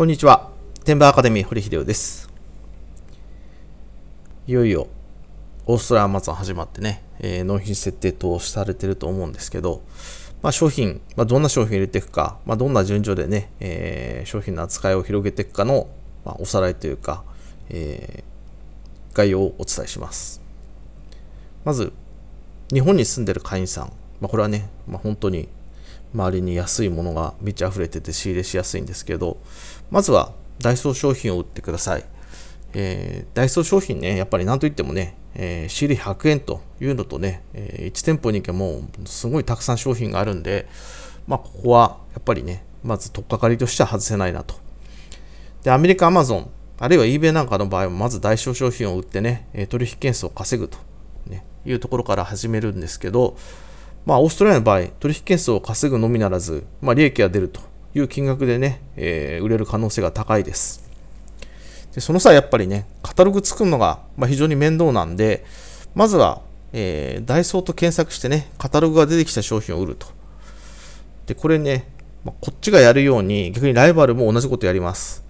こんにちは。天馬アカデミー堀秀夫です。いよいよ、オーストラリアマツン始まってね、えー、納品設定等されてると思うんですけど、まあ、商品、まあ、どんな商品を入れていくか、まあ、どんな順序でね、えー、商品の扱いを広げていくかの、まあ、おさらいというか、えー、概要をお伝えします。まず、日本に住んでる会員さん、まあ、これはね、まあ、本当に周りに安いものが満ち溢れてて仕入れしやすいんですけど、まずはダイソー商品を売ってください。えー、ダイソー商品ね、やっぱり何といってもね、えー、仕入れ100円というのとね、えー、1店舗に行けもすごいたくさん商品があるんで、まあ、ここはやっぱりね、まず取っかかりとしては外せないなと。で、アメリカ、アマゾン、あるいは eBay なんかの場合も、まず代償商品を売ってね、取引件数を稼ぐと、ね、いうところから始めるんですけど、まあ、オーストラリアの場合、取引件数を稼ぐのみならず、まあ、利益が出るという金額でね、えー、売れる可能性が高いです。でその際、やっぱりね、カタログ作るのが、ま非常に面倒なんで、まずは、えー、ダイソーと検索してね、カタログが出てきた商品を売ると。で、これね、まあ、こっちがやるように、逆にライバルも同じことやります。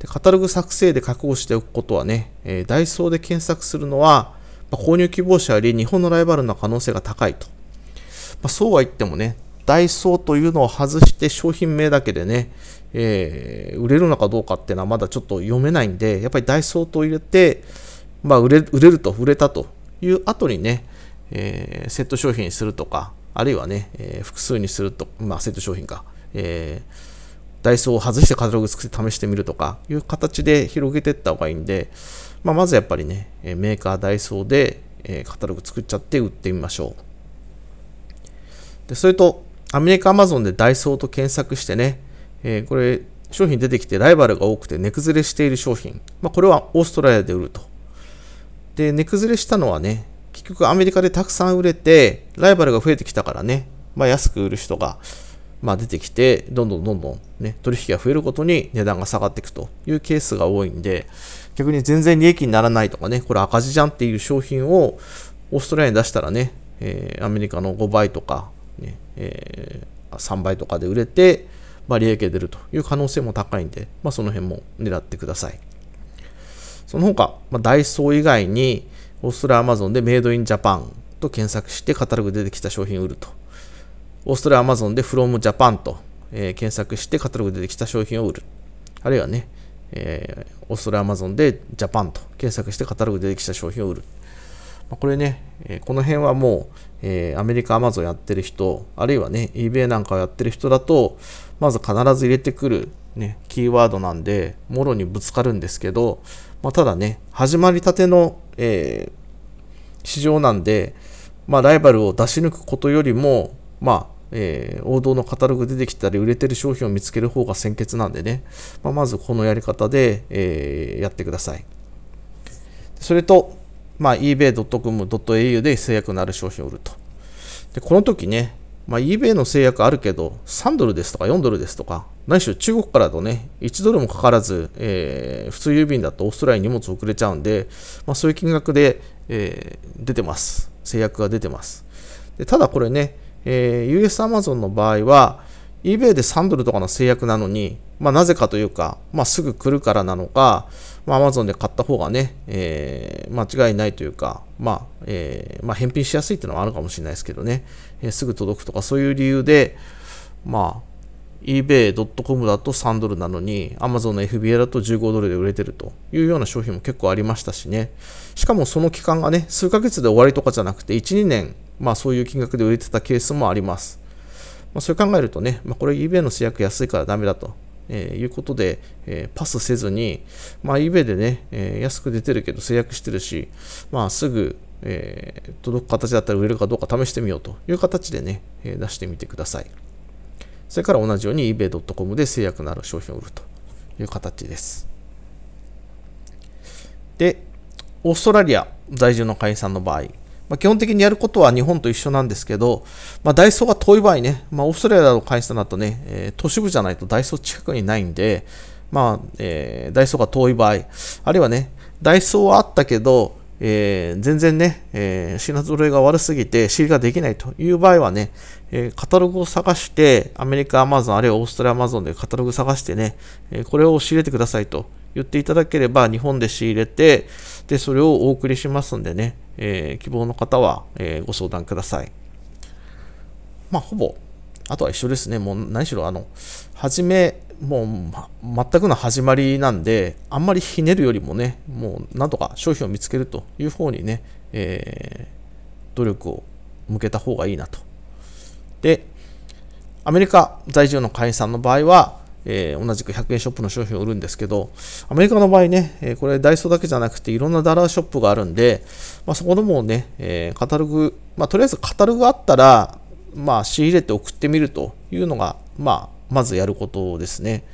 で、カタログ作成で確保しておくことはね、えー、ダイソーで検索するのは、まあ、購入希望者より日本のライバルの可能性が高いと。まそうは言ってもね、ダイソーというのを外して商品名だけでね、えー、売れるのかどうかっていうのはまだちょっと読めないんで、やっぱりダイソーと入れて、まあ、売れ売れると、売れたという後にね、えー、セット商品にするとか、あるいはね、えー、複数にすると、まあ、セット商品か、えダイソーを外してカタログ作って試してみるとかいう形で広げていった方がいいんで、まあ、まずやっぱりね、メーカーダイソーでカタログ作っちゃって売ってみましょう。で、それと、アメリカアマゾンでダイソーと検索してね、えー、これ、商品出てきてライバルが多くて値崩れしている商品。まあ、これはオーストラリアで売ると。で、値崩れしたのはね、結局アメリカでたくさん売れて、ライバルが増えてきたからね、まあ、安く売る人が、まあ、出てきて、どんどんどんどんね、取引が増えることに値段が下がっていくというケースが多いんで、逆に全然利益にならないとかね、これ赤字じゃんっていう商品をオーストラリアに出したらね、えー、アメリカの5倍とかねえー、3倍とかで売れて、まあ、利益が出るという可能性も高いんで、まあ、その辺も狙ってください。その他、まあ、ダイソー以外に、オーストラリアアマゾンでメイドインジャパンと検索してカタログ出てきた商品を売ると。オーストラリアアマゾンでフロムジャパンと、えー、検索してカタログ出てきた商品を売る。あるいはね、えー、オーストラリアアマゾンでジャパンと検索してカタログ出てきた商品を売る。これね、この辺はもう、えー、アメリカ、アマゾンやってる人、あるいはね、eBay なんかをやってる人だと、まず必ず入れてくる、ね、キーワードなんで、もろにぶつかるんですけど、まあ、ただね、始まりたての、えー、市場なんで、まあ、ライバルを出し抜くことよりも、まあ、えー、王道のカタログ出てきたり、売れてる商品を見つける方が先決なんでね、まあ、まずこのやり方で、えー、やってください。それと、まあ、ebay.com.au で制約のある商品を売ると。で、この時ね、まあ、eBay の制約あるけど、3ドルですとか4ドルですとか、何しろ中国からとね、1ドルもかからず、えー、普通郵便だとオーストラリアに荷物送れちゃうんで、まあ、そういう金額で、えー、出てます。制約が出てます。でただこれね、えー、US アマゾンの場合は、eBay で3ドルとかの制約なのに、まあ、なぜかというか、まあ、すぐ来るからなのか、まあ、Amazon で買った方がね、えー、間違いないというか、まあ、えー、まあ、返品しやすいっていうのはあるかもしれないですけどね、えー、すぐ届くとかそういう理由で、まあ、ebay.com だと3ドルなのに Amazon の FBA だと15ドルで売れてるというような商品も結構ありましたしねしかもその期間がね数ヶ月で終わりとかじゃなくて12年まあそういう金額で売れてたケースもありますまあ、それ考えるとね、まあ、これ eBay の制約安いからダメだと、えー、いうことで、えー、パスせずに、まあ、eBay でね、えー、安く出てるけど制約してるし、まあ、すぐ、えー、届く形だったら売れるかどうか試してみようという形でね、えー、出してみてください。それから同じように eBay.com で制約のある商品を売るという形です。で、オーストラリア在住の会員さんの場合、まあ、基本的にやることは日本と一緒なんですけど、まあ、ダイソーが遠い場合ね、まあ、オーストラリアの会社だとね、えー、都市部じゃないとダイソー近くにないんで、まあ、えー、ダイソーが遠い場合、あるいはね、ダイソーはあったけど、えー、全然ね、えー、品揃えが悪すぎて仕入れができないという場合はね、えー、カタログを探して、アメリカアマゾン、あるいはオーストラリアアマゾンでカタログ探してね、えこれを仕入れてくださいと言っていただければ、日本で仕入れて、で、それをお送りしますんでね、えー、希望の方は、えー、ご相談ください。まあ、ほぼ、あとは一緒ですね。もう何しろ、あの、初め、もう、ま、全くの始まりなんで、あんまりひねるよりもね、もう、なんとか商品を見つけるという方にね、えー、努力を向けた方がいいなと。で、アメリカ在住の会員さんの場合は、えー、同じく100円ショップの商品を売るんですけど、アメリカの場合ね、えー、これダイソーだけじゃなくていろんなダラーショップがあるんで、まあ、そこのもね、えー、カタログ、まあ、とりあえずカタログあったら、まあ、仕入れて送ってみるというのが、まあ、まずやることですね。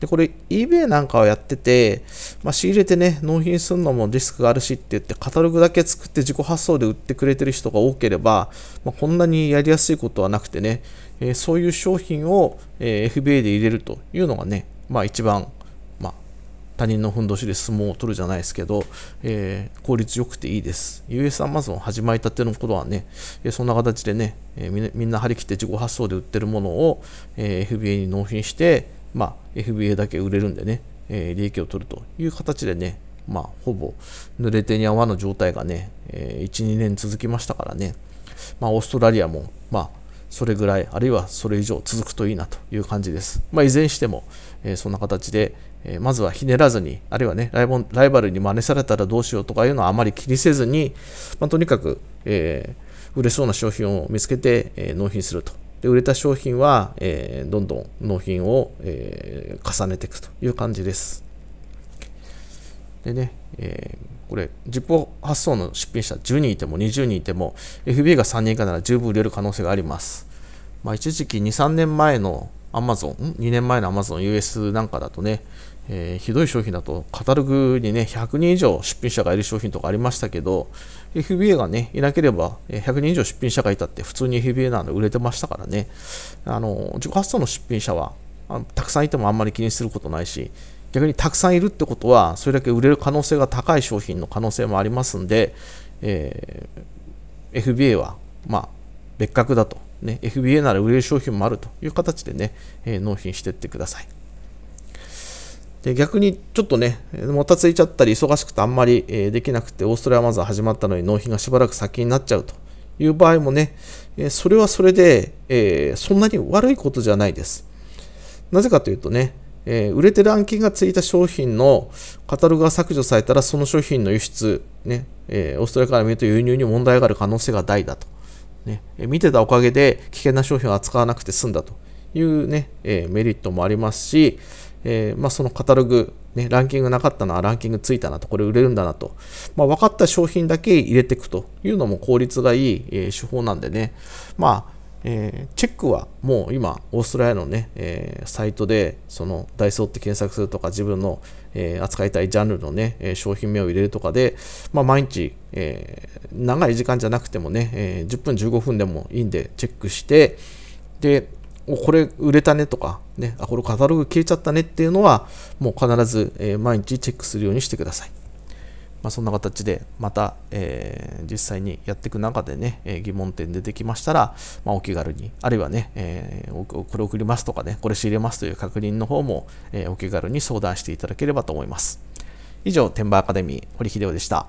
で、これ eBay なんかをやってて、まあ、仕入れてね、納品するのもリスクがあるしって言って、カタログだけ作って自己発送で売ってくれてる人が多ければ、まあ、こんなにやりやすいことはなくてね、えー、そういう商品を、えー、FBA で入れるというのがね、まあ一番、まあ、他人のふんどしで相撲を取るじゃないですけど、えー、効率よくていいです。US アマゾン始まりたてのことはね、えそんな形でね、えみんな張り切って自己発送で売ってるものを、え FBA に納品して、まあ、FBA だけ売れるんでね、えー、利益を取るという形でね、まあ、ほぼ濡れ手に泡の状態がね、えー、1、2年続きましたからね、まあ、オーストラリアも、まあ、それぐらい、あるいはそれ以上続くといいなという感じです。まあ、いずれにしても、えー、そんな形で、えー、まずはひねらずに、あるいはねライボ、ライバルに真似されたらどうしようとかいうのはあまり気にせずに、まあ、とにかく、えー、売れそうな商品を見つけて、え納品するとで売れた商品は、えー、どんどん納品を、えー、重ねていくという感じです。でね、えー、これ、実報発送の出品者10人いても20人いても、FBA が3人以下なら十分売れる可能性があります。まあ、一時期2、3年前のアマゾン、2年前のアマゾン u s なんかだとね、えー、ひどい商品だとカタログにね100人以上出品者がいる商品とかありましたけど FBA がねいなければ100人以上出品者がいたって普通に FBA なので売れてましたからねあの自己発想の出品者はたくさんいてもあんまり気にすることないし逆にたくさんいるってことはそれだけ売れる可能性が高い商品の可能性もありますんで、えー、FBA はまあ別格だと、ね、FBA なら売れる商品もあるという形でね、えー、納品していってください。で逆にちょっとね、もたついちゃったり、忙しくてあんまりできなくて、オーストラリアマザー始まったのに納品がしばらく先になっちゃうという場合もね、それはそれで、えそんなに悪いことじゃないです。なぜかというとね、え売れてランキングがついた商品のカタログが削除されたら、その商品の輸出、ねえオーストラリアから見ると輸入に問題がある可能性が大だと。ね、見てたおかげで危険な商品を扱わなくて済んだというね、えメリットもありますし、えー、まあ、そのカタログ、ね、ランキングなかったな、ランキングついたなと、これ売れるんだなと、まあ、分かった商品だけ入れていくというのも効率がいい、えー、手法なんでね、まあえー、チェックはもう今、オーストラリアのね、えサイトで、そのダイソーって検索するとか、自分の、え扱いたいジャンルのね、商品名を入れるとかで、まあ、毎日、え長い時間じゃなくてもね、え10分、15分でもいいんで、チェックして、で、これ売れたねとか、ね、あ、これカタログ消えちゃったねっていうのは、もう必ず、え毎日チェックするようにしてください。まあ、そんな形で、また、えー、実際にやっていく中でね、えー、疑問点出てきましたら、まあ、お気軽に、あるいはね、えー、これ送りますとかね、これ仕入れますという確認の方も、えお気軽に相談していただければと思います。以上、天馬アカデミー、堀秀夫でした。